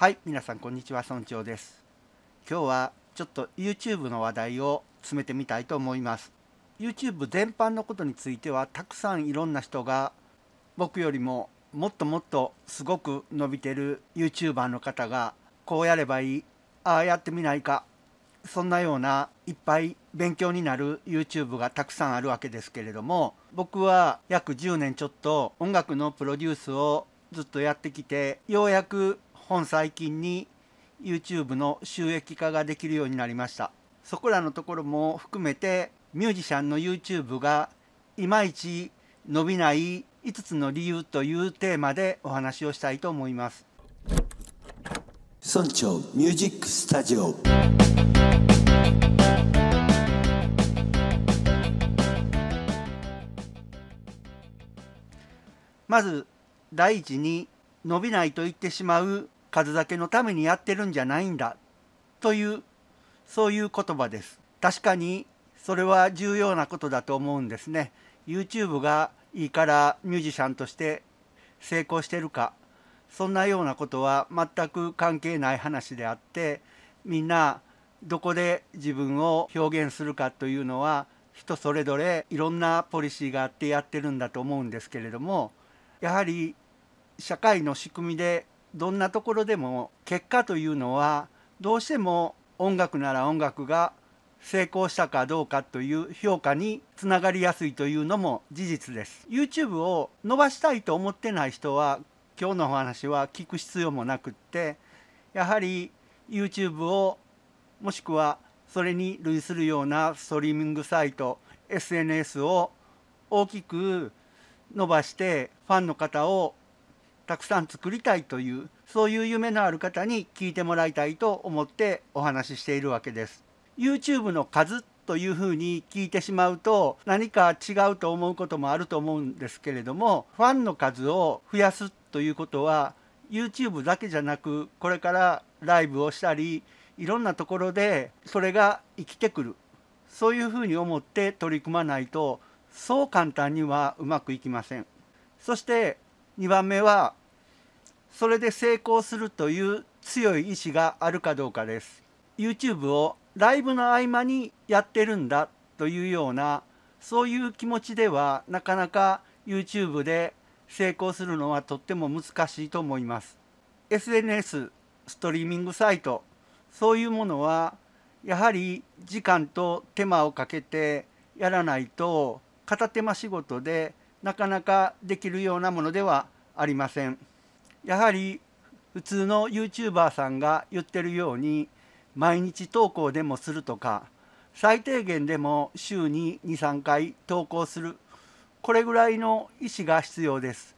はい皆さんこんにちは村長です今日はちょっと YouTube の話題を詰めてみたいと思います YouTube 全般のことについてはたくさんいろんな人が僕よりももっともっとすごく伸びてる YouTuber の方がこうやればいいああやってみないかそんなようないっぱい勉強になる YouTube がたくさんあるわけですけれども僕は約10年ちょっと音楽のプロデュースをずっとやってきてようやく本最近に YouTube の収益化ができるようになりましたそこらのところも含めてミュージシャンの YouTube がいまいち伸びない5つの理由というテーマでお話をしたいと思います村長ミュージックスタジオまず第一に伸びないと言ってしまう数だけのためにやってるんじゃないんだというそういう言葉です。確かにそれは重要なことだと思うんですね。YouTube がいいからミュージシャンとして成功してるかそんなようなことは全く関係ない話であってみんなどこで自分を表現するかというのは人それぞれいろんなポリシーがあってやってるんだと思うんですけれどもやはり社会の仕組みでどんなところでも結果というのはどうしても音楽なら音楽が成功したかどうかという評価につながりやすいというのも事実です。YouTube を伸ばしたいと思ってない人は今日のお話は聞く必要もなくってやはり YouTube をもしくはそれに類するようなストリーミングサイト SNS を大きく伸ばしてファンの方をたくさん作りたいというそういう夢のある方に聞いてもらいたいと思ってお話ししているわけです。YouTube の数というふうに聞いてしまうと何か違うと思うこともあると思うんですけれどもファンの数を増やすということは YouTube だけじゃなくこれからライブをしたりいろんなところでそれが生きてくるそういうふうに思って取り組まないとそう簡単にはうまくいきません。そして2番目はそれで成功するという強い意志があるかどうかです YouTube をライブの合間にやってるんだというようなそういう気持ちではなかなか YouTube で成功するのはとっても難しいと思います SNS ストリーミングサイトそういうものはやはり時間と手間をかけてやらないと片手間仕事でなかなかできるようなものではありません。やはり普通の YouTuber さんが言ってるように毎日投稿でもするとか最低限でも週に23回投稿するこれぐらいの意思が必要です。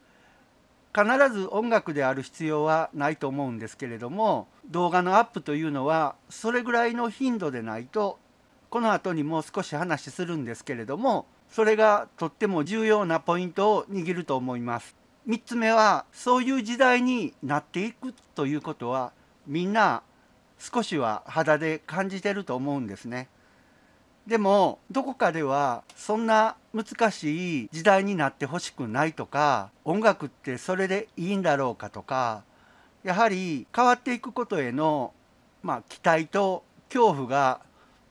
必ず音楽である必要はないと思うんですけれども動画のアップというのはそれぐらいの頻度でないとこの後にもう少し話するんですけれどもそれがとっても重要なポイントを握ると思います。3つ目はそういう時代になっていくということはみんな少しは肌で感じてると思うんですね。でもどこかではそんな難しい時代になってほしくないとか音楽ってそれでいいんだろうかとかやはり変わっていくことへの、まあ、期待と恐怖が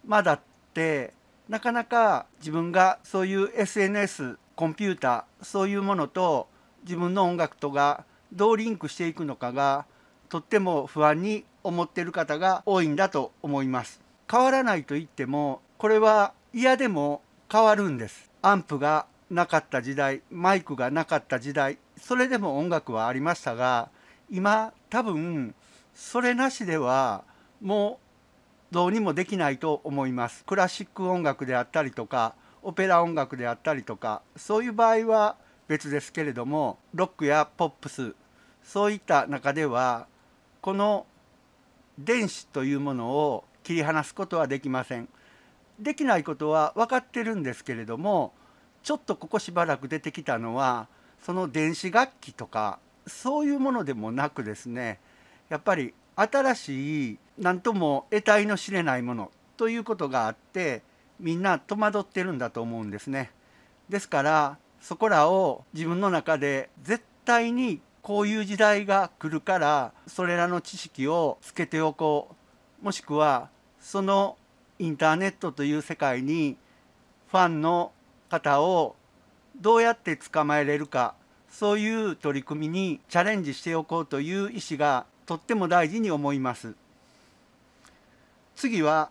まだってなかなか自分がそういう SNS コンピュータそういうものと自分の音楽とがどうリンクしていくのかがとっても不安に思っている方が多いんだと思います変わらないと言ってもこれは嫌でも変わるんですアンプがなかった時代マイクがなかった時代それでも音楽はありましたが今多分それなしではもうどうにもできないと思いますクラシック音楽であったりとかオペラ音楽であったりとかそういう場合は別ですけれどもロックやポップスそういった中ではこの電子というものを切り離すことはできません。できないことは分かってるんですけれどもちょっとここしばらく出てきたのはその電子楽器とかそういうものでもなくですねやっぱり新しい何とも得体の知れないものということがあってみんな戸惑ってるんだと思うんですね。ですからそこらを自分の中で絶対にこういう時代が来るからそれらの知識をつけておこうもしくはそのインターネットという世界にファンの方をどうやって捕まえれるかそういう取り組みにチャレンジしておこうという意思がとっても大事に思います。次は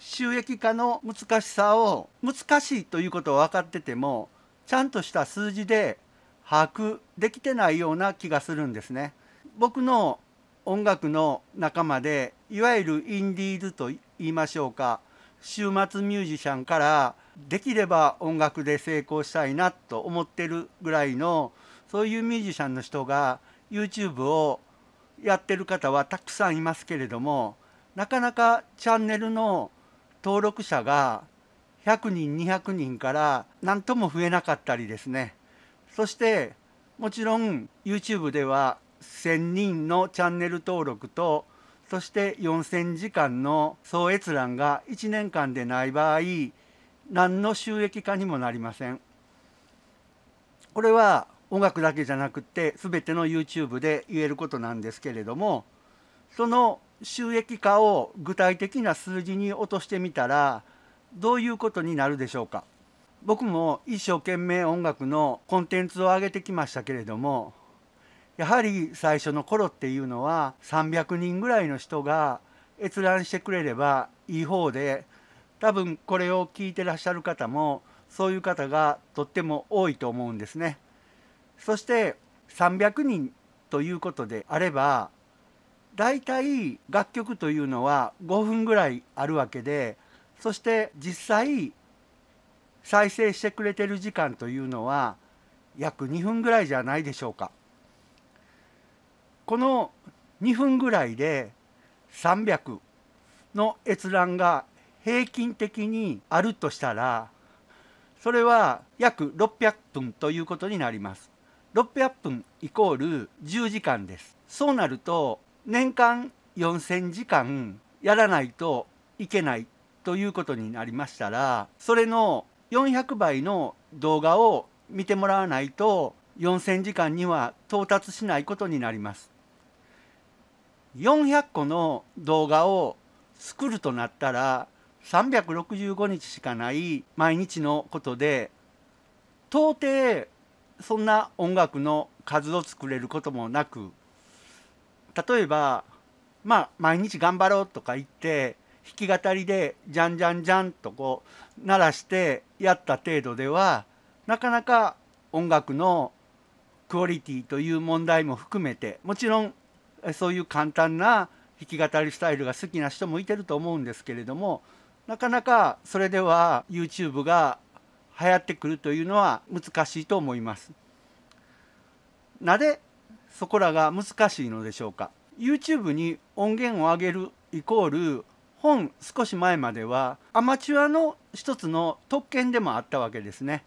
収益化の難しさを難しいということを分かっててもちゃんとした数字で把握できてないような気がするんですね。僕の音楽の仲間でいわゆるインディーズと言いましょうか週末ミュージシャンからできれば音楽で成功したいなと思ってるぐらいのそういうミュージシャンの人が YouTube をやってる方はたくさんいますけれどもなかなかチャンネルの登録者が100人200人から何とも増えなかったりですねそしてもちろん YouTube では1,000人のチャンネル登録とそして4,000時間の総閲覧が1年間でない場合何の収益化にもなりません。これは音楽だけじゃなくて全ての YouTube で言えることなんですけれどもその収益化を具体的な数字に落としてみたらどういうことになるでしょうか僕も一生懸命音楽のコンテンツを上げてきましたけれどもやはり最初の頃っていうのは300人ぐらいの人が閲覧してくれればいい方で多分これを聞いてらっしゃる方もそういう方がとっても多いと思うんですね。そして300人ということであればだいたい楽曲というのは5分ぐらいあるわけでそして実際再生してくれてる時間というのは約2分ぐらいじゃないでしょうか。この2分ぐらいで300の閲覧が平均的にあるとしたらそれは約600分ということになります。600分イコール10時間です。そうなると年間4000時間やらないといけないということになりましたらそれの400倍の動画を見てもらわないと4,000時間には到達しないことになります。400個の動画を作るとなったら365日しかない毎日のことで到底そんな音楽の数を作れることもなく例えばまあ毎日頑張ろうとか言って弾き語りでじゃんじゃんじゃんとこう鳴らしてやった程度ではなかなか音楽のクオリティという問題も含めてもちろんそういう簡単な弾き語りスタイルが好きな人もいてると思うんですけれどもなかなかそれでは YouTube が流行ってくるというのは難しいと思います。なぜそこらが難しいのでしょうか YouTube に音源を上げるイコール本少し前まではアマチュアの一つの特権でもあったわけですね。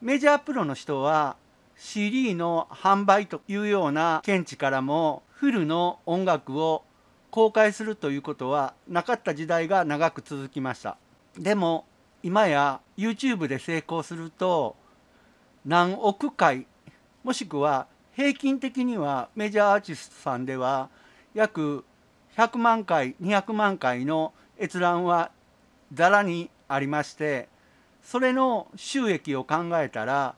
メジャープロの人は CD の販売というような見地からもフルの音楽を公開するということはなかった時代が長く続きました。でも今や YouTube で成功すると何億回もしくは平均的にはメジャーアーティストさんでは約100万回200万回の閲覧はざらにありましてそれの収益を考えたら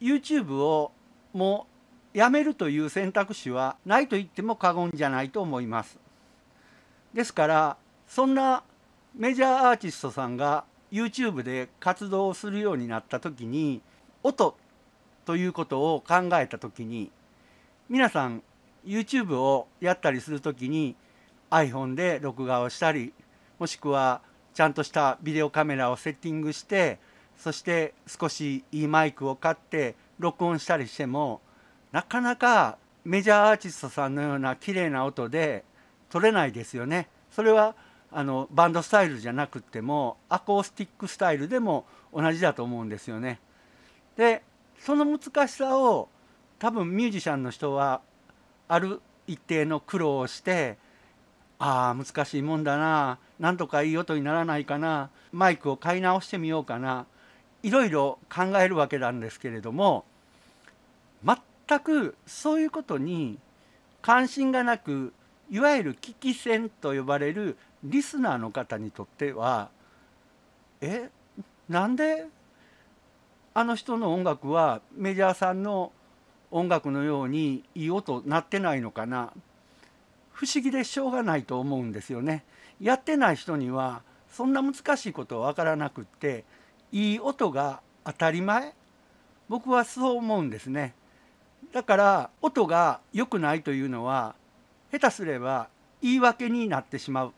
YouTube をもうやめるという選択肢はないと言っても過言じゃないと思います。ですからそんなメジャーアーティストさんが YouTube で活動するようになった時に音ということを考えた時に皆さん YouTube をやったりする時に iPhone で録画をしたりもしくはちゃんとしたビデオカメラをセッティングしてそして少しいいマイクを買って録音したりしてもなかなかメジャーアーティストさんのような綺麗な音で撮れないですよね。それはあのバンドスタイルじゃなくてもアコースティックスタイルでも同じだと思うんですよね。でその難しさを多分ミュージシャンの人はある一定の苦労をしてああ難しいもんだななんとかいい音にならないかなマイクを買い直してみようかないろいろ考えるわけなんですけれども全くそういうことに関心がなくいわゆる危機戦と呼ばれるリスナーの方にとってはえなんであの人の音楽はメジャーさんの音楽のようにいい音鳴ってないのかな不思議でしょうがないと思うんですよね。やってない人にはそんな難しいことは分からなくっていい音が当たり前僕はそう思うんですね。だから音が良くないというのは下手すれば言い訳になってしまう。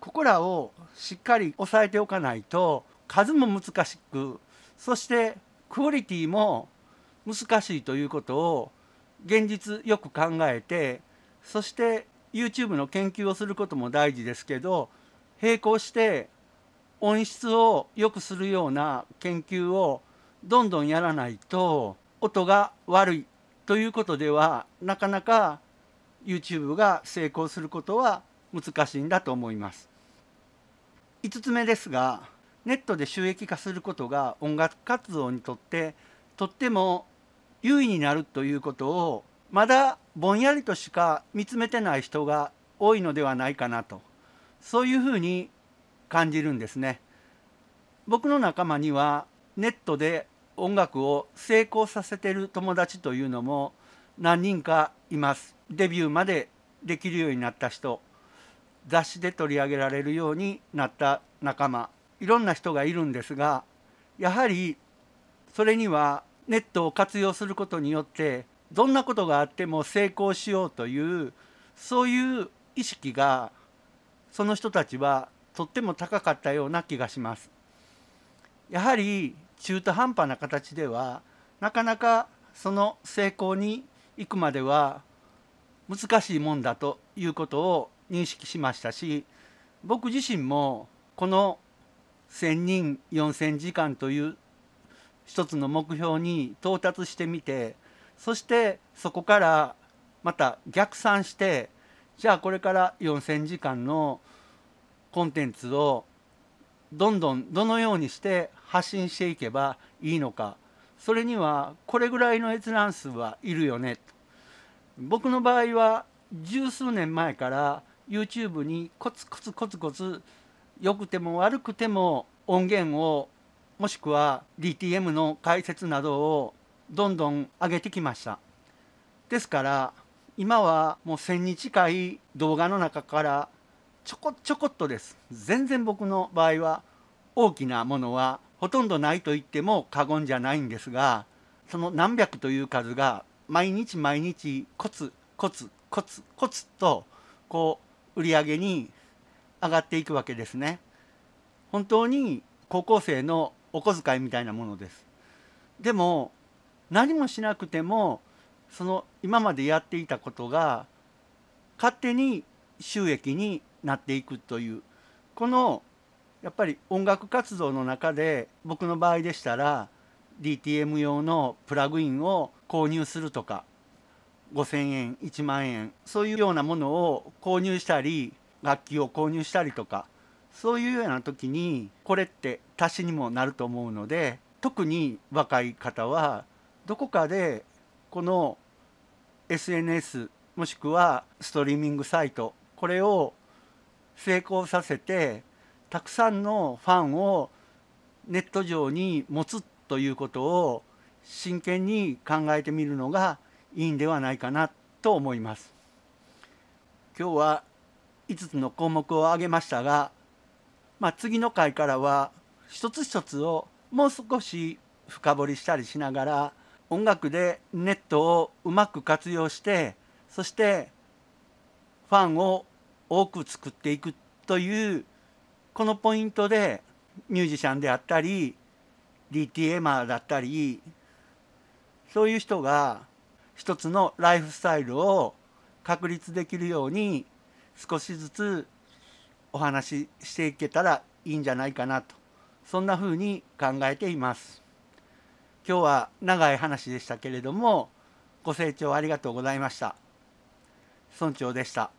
ここらをしっかり押さえておかないと数も難しくそしてクオリティも難しいということを現実よく考えてそして YouTube の研究をすることも大事ですけど並行して音質を良くするような研究をどんどんやらないと音が悪いということではなかなか YouTube が成功することは難しいんだと思います。5つ目ですがネットで収益化することが音楽活動にとってとっても優位になるということをまだぼんやりとしか見つめてない人が多いのではないかなとそういうふうに感じるんですね。僕の仲間にはネットで音楽を成功させてる友達というのも何人かいます。デビューまでできるようになった人雑誌で取り上げられるようになった仲間いろんな人がいるんですがやはりそれにはネットを活用することによってどんなことがあっても成功しようというそういう意識がその人たちはとっても高かったような気がします。やはり中途半端な形ではなかなかその成功に行くまでは難しいもんだということを認識しましたし僕自身もこの1,000人4,000時間という一つの目標に到達してみてそしてそこからまた逆算してじゃあこれから4,000時間のコンテンツをどんどんどのようにして発信していけばいいのかそれにはこれぐらいの閲覧数はいるよね僕の場合は十数年前から YouTube にコツコツコツコツ良くても悪くても音源をもしくは DTM の解説などをどんどん上げてきましたですから今はもう1000に近い動画の中からちょこちょこっとです全然僕の場合は大きなものはほとんどないと言っても過言じゃないんですがその何百という数が毎日毎日コツコツコツコツとこう売り上げに上がっていくわけですね本当に高校生のお小遣いみたいなものですでも何もしなくてもその今までやっていたことが勝手に収益になっていくというこのやっぱり音楽活動の中で僕の場合でしたら DTM 用のプラグインを購入するとか5,000円1万円そういうようなものを購入したり楽器を購入したりとかそういうような時にこれって足しにもなると思うので特に若い方はどこかでこの SNS もしくはストリーミングサイトこれを成功させてたくさんのファンをネット上に持つということを真剣に考えてみるのがいいんではないかなと思います。今日は5つの項目を挙げましたが、まあ、次の回からは一つ一つをもう少し深掘りしたりしながら音楽でネットをうまく活用してそしてファンを多く作っていくというこのポイントでミュージシャンであったり d t m だったりそういう人が一つのライフスタイルを確立できるように少しずつお話ししていけたらいいんじゃないかなとそんな風に考えています。今日は長い話でしたけれどもご清聴ありがとうございました。村長でした。